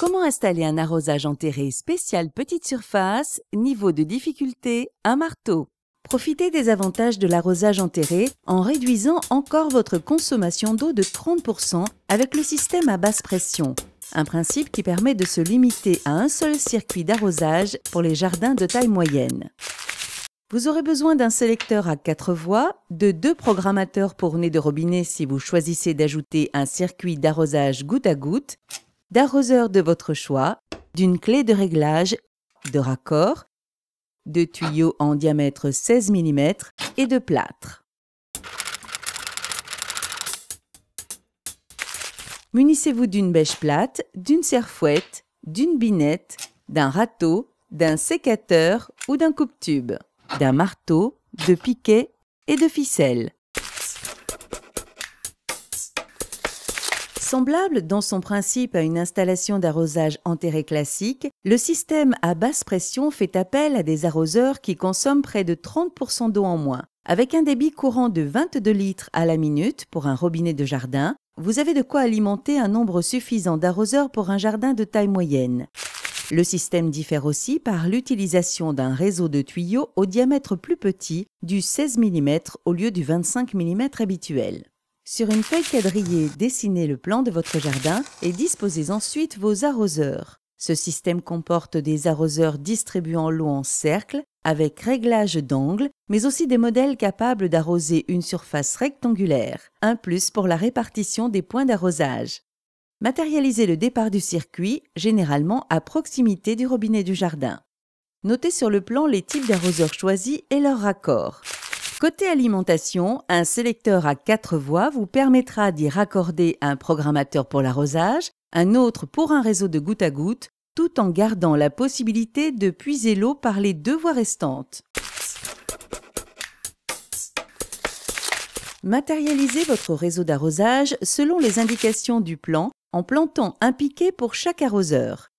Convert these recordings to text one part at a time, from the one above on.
Comment installer un arrosage enterré spécial petite surface Niveau de difficulté, un marteau. Profitez des avantages de l'arrosage enterré en réduisant encore votre consommation d'eau de 30% avec le système à basse pression. Un principe qui permet de se limiter à un seul circuit d'arrosage pour les jardins de taille moyenne. Vous aurez besoin d'un sélecteur à 4 voies, de deux programmateurs pour nez de robinet si vous choisissez d'ajouter un circuit d'arrosage goutte à goutte, d'arroseur de votre choix, d'une clé de réglage, de raccord, de tuyaux en diamètre 16 mm et de plâtre. Munissez-vous d'une bêche plate, d'une serfouette, d'une binette, d'un râteau, d'un sécateur ou d'un coupe-tube, d'un marteau, de piquets et de ficelles. Semblable dans son principe à une installation d'arrosage enterré classique, le système à basse pression fait appel à des arroseurs qui consomment près de 30% d'eau en moins. Avec un débit courant de 22 litres à la minute pour un robinet de jardin, vous avez de quoi alimenter un nombre suffisant d'arroseurs pour un jardin de taille moyenne. Le système diffère aussi par l'utilisation d'un réseau de tuyaux au diamètre plus petit, du 16 mm au lieu du 25 mm habituel. Sur une feuille quadrillée, dessinez le plan de votre jardin et disposez ensuite vos arroseurs. Ce système comporte des arroseurs distribuant l'eau en cercle, avec réglage d'angle, mais aussi des modèles capables d'arroser une surface rectangulaire, un plus pour la répartition des points d'arrosage. Matérialisez le départ du circuit, généralement à proximité du robinet du jardin. Notez sur le plan les types d'arroseurs choisis et leurs raccords. Côté alimentation, un sélecteur à quatre voies vous permettra d'y raccorder un programmateur pour l'arrosage, un autre pour un réseau de goutte à goutte, tout en gardant la possibilité de puiser l'eau par les deux voies restantes. Matérialisez votre réseau d'arrosage selon les indications du plan en plantant un piquet pour chaque arroseur.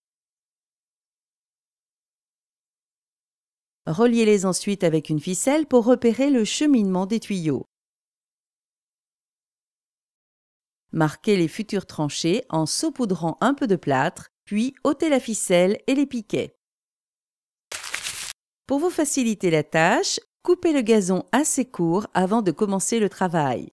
Reliez-les ensuite avec une ficelle pour repérer le cheminement des tuyaux. Marquez les futures tranchées en saupoudrant un peu de plâtre, puis ôtez la ficelle et les piquets. Pour vous faciliter la tâche, coupez le gazon assez court avant de commencer le travail.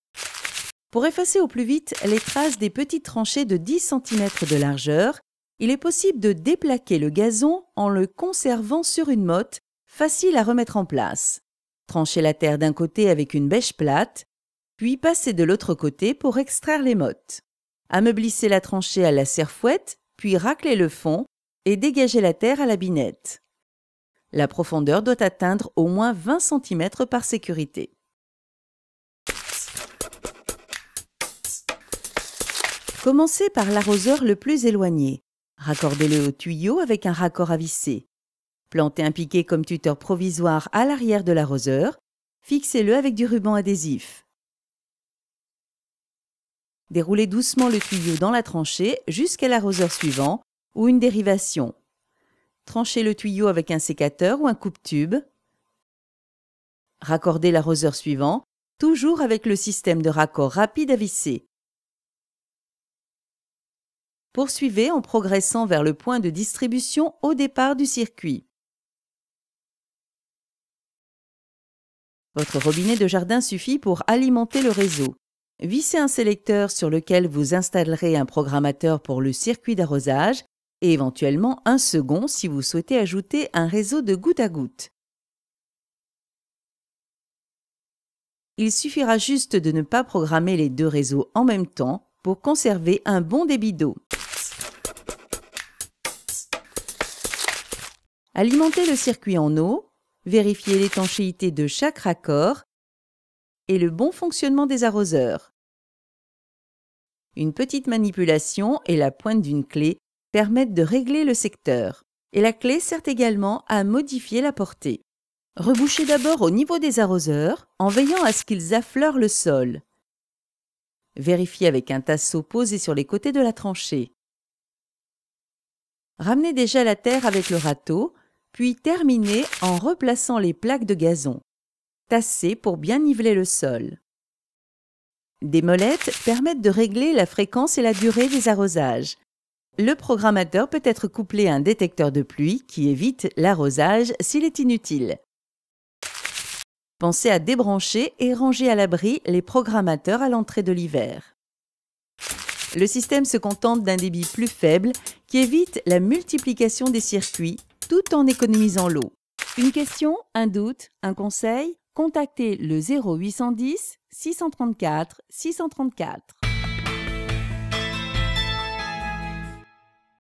Pour effacer au plus vite les traces des petites tranchées de 10 cm de largeur, il est possible de déplaquer le gazon en le conservant sur une motte facile à remettre en place. Tranchez la terre d'un côté avec une bêche plate, puis passez de l'autre côté pour extraire les mottes. Ameublissez la tranchée à la serfouette, puis raclez le fond et dégagez la terre à la binette. La profondeur doit atteindre au moins 20 cm par sécurité. Commencez par l'arroseur le plus éloigné. Raccordez-le au tuyau avec un raccord à visser. Plantez un piquet comme tuteur provisoire à l'arrière de l'arroseur. Fixez-le avec du ruban adhésif. Déroulez doucement le tuyau dans la tranchée jusqu'à l'arroseur suivant ou une dérivation. Tranchez le tuyau avec un sécateur ou un coupe-tube. Raccordez l'arroseur suivant, toujours avec le système de raccord rapide à visser. Poursuivez en progressant vers le point de distribution au départ du circuit. Votre robinet de jardin suffit pour alimenter le réseau. Vissez un sélecteur sur lequel vous installerez un programmateur pour le circuit d'arrosage et éventuellement un second si vous souhaitez ajouter un réseau de goutte à goutte. Il suffira juste de ne pas programmer les deux réseaux en même temps pour conserver un bon débit d'eau. Alimentez le circuit en eau vérifier l'étanchéité de chaque raccord et le bon fonctionnement des arroseurs. Une petite manipulation et la pointe d'une clé permettent de régler le secteur. Et la clé sert également à modifier la portée. Rebouchez d'abord au niveau des arroseurs en veillant à ce qu'ils affleurent le sol. Vérifiez avec un tasseau posé sur les côtés de la tranchée. Ramenez déjà la terre avec le râteau puis terminer en replaçant les plaques de gazon. Tassez pour bien niveler le sol. Des molettes permettent de régler la fréquence et la durée des arrosages. Le programmateur peut être couplé à un détecteur de pluie qui évite l'arrosage s'il est inutile. Pensez à débrancher et ranger à l'abri les programmateurs à l'entrée de l'hiver. Le système se contente d'un débit plus faible qui évite la multiplication des circuits tout en économisant l'eau. Une question, un doute, un conseil Contactez le 0810 634 634.